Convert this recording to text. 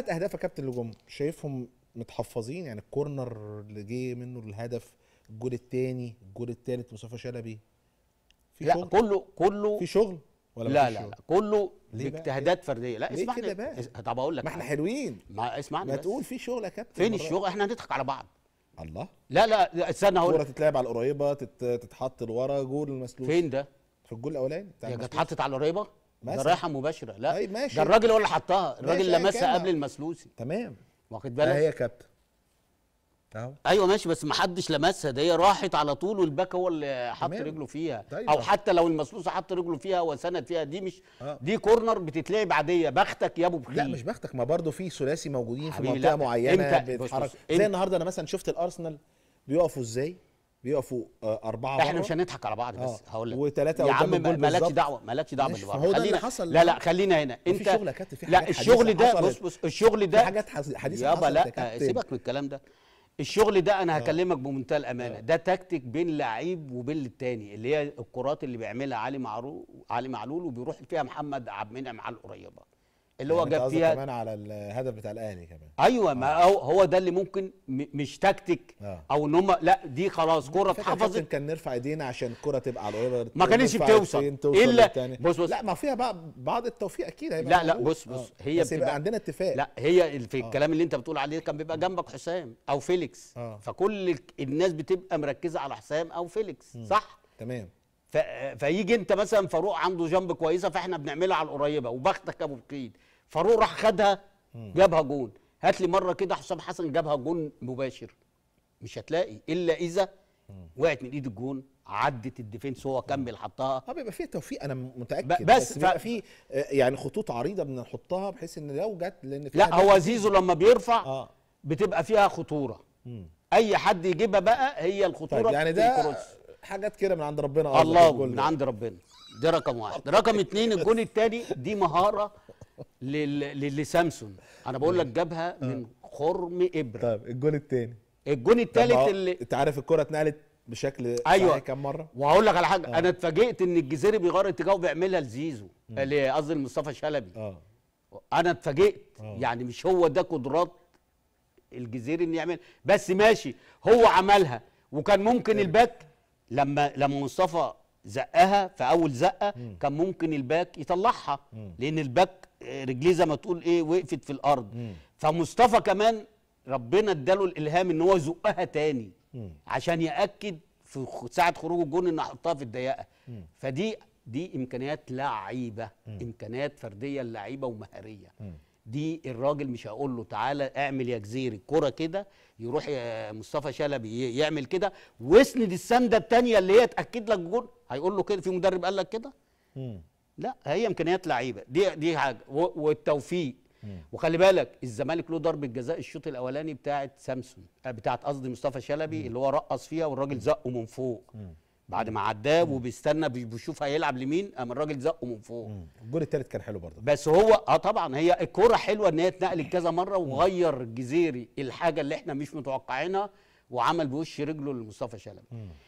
ثلاث اهداف يا كابتن اللي جم شايفهم متحفظين يعني الكورنر اللي جه منه الهدف الجول الثاني الجول الثالث مصطفى شلبي في لا شغل كله كله في شغل ولا لا لا, لا كله باجتهادات فرديه لا اسمعني كده بقى طب اقول لك ما احنا حلوين ما اسمعني ما تقول في شغل يا كابتن فين الشغل احنا هنضحك على بعض الله لا لا استنى هقول الكوره تتلعب على القريبه تتحط لورا جول المسلوك فين ده في الجول الاولاني بتاع اتحطت على القريبه رايحه مباشره لا طيب ماشي ده الراجل هو اللي حطها الراجل لمسها قبل المسلوسي تمام واخد بالك هي كابتن اهو ايوه ماشي بس ما حدش لمسها ده هي راحت على طول والباك هو اللي حط تمام. رجله فيها دايما. طيب. او حتى لو المسلوس حط رجله فيها وسند فيها دي مش آه. دي كورنر بتتلعب عاديه بختك يا ابو بخيل لا مش بختك ما برضه في ثلاثي موجودين في منطقه معينه بيتحرك زي النهارده انا مثلا شفت الارسنال بيقفوا ازاي بيقفوا آه، أربعة احنا مش هنضحك على بعض بس آه. هقول لك وثلاثة يا عم مالكش دعوة مالكش دعوة بالبعض هو ده اللي حصل لا لا خلينا هنا انت في شغل كانت في حاجات لا الشغل ده بص بص الشغل ده في حاجات حديثة يابا لا سيبك من الكلام ده الشغل ده انا آه. هكلمك بمنتهى الامانه آه. ده تكتيك بين لعيب وبين التاني اللي هي الكرات اللي بيعملها علي معلول علي معلول وبيروح فيها محمد عبد المنعم على القريبات اللي هو يعني جاب فيها كمان على الهدف بتاع الاهلي كمان ايوه ما آه. هو هو ده اللي ممكن مش تكتيك آه. او ان هم لا دي خلاص كره اتحفظت كان نرفع ايدينا عشان الكره تبقى على القريبه ما كانتش بتوصل الا بص بص لا ما فيها بقى بعض التوفيق اكيد هيبقى لا لا بص بص آه. هي بس يبقى عندنا اتفاق لا هي في آه. الكلام اللي انت بتقول عليه كان بيبقى جنبك حسام او فيليكس آه. فكل الناس بتبقى مركزه على حسام او فيليكس صح تمام فيجي انت مثلا فاروق عنده جنب كويسه فاحنا بنعملها على القريبه وبختك ابو بكير فاروق راح خدها جابها جون هات لي مره كده حسام حسن جابها جون مباشر مش هتلاقي الا اذا وقعت من ايد الجون عدت الديفنس هو كمل حطها اه بيبقى فيها توفيق انا متاكد بس, بس ف... بيبقى فيه آه، يعني خطوط عريضه بنحطها بحيث ان لو جت لان لا هو زيزو لما بيرفع آه. بتبقى فيها خطوره مم. اي حد يجيبها بقى هي الخطوره طيب يعني ده حاجات كده من عند ربنا آه، الله من عند ربنا ده رقم واحد رقم اتنين الجون التاني دي مهاره لسامسون انا بقول لك جابها آه. من خرم ابره طيب الجون التاني الجون التالت اللي انت عارف الكره اتنقلت بشكل ايوه كام مره وهقول لك على حاجه آه. انا اتفاجئت ان الجزيري بيغير اتجاهه بيعملها لزيزو قصدي لمصطفى شلبي اه انا اتفاجئت آه. يعني مش هو ده قدرات الجزيري انه يعمل بس ماشي هو عملها وكان ممكن الباك لما لما مصطفى زقها في اول زقه مم. كان ممكن الباك يطلعها مم. لان الباك آه، رجليه زي ما تقول ايه وقفت في الارض مم. فمصطفى كمان ربنا اداله الالهام ان هو يزقها تاني مم. عشان ياكد في ساعه خروج الجون ان احطها في الضيقه فدي دي امكانيات لعيبه امكانيات فرديه لعيبه ومهاريه مم. دي الراجل مش هقول له تعالى اعمل يا جزيري الكره كده يروح مصطفى شلبي يعمل كده واسند السنده الثانيه اللي هي تاكد لك جول هيقول له كده في مدرب قال لك كده لا هي امكانيات لعيبه دي دي حاجه والتوفيق وخلي بالك الزمالك له ضربه جزاء الشوط الاولاني بتاعه سامسون آه، بتاعه قصدي مصطفى شلبي اللي هو رقص فيها والراجل زقه من فوق بعد ما عداه وبيستنى بيشوف هيلعب لمين قام الراجل زقه من فوق الجول الثالث كان حلو برضه بس هو اه طبعا هي الكوره حلوه ان هي اتنقلت كذا مره وغير جزيري الحاجه اللي احنا مش متوقعينها وعمل بوش رجله لمصطفى شلبي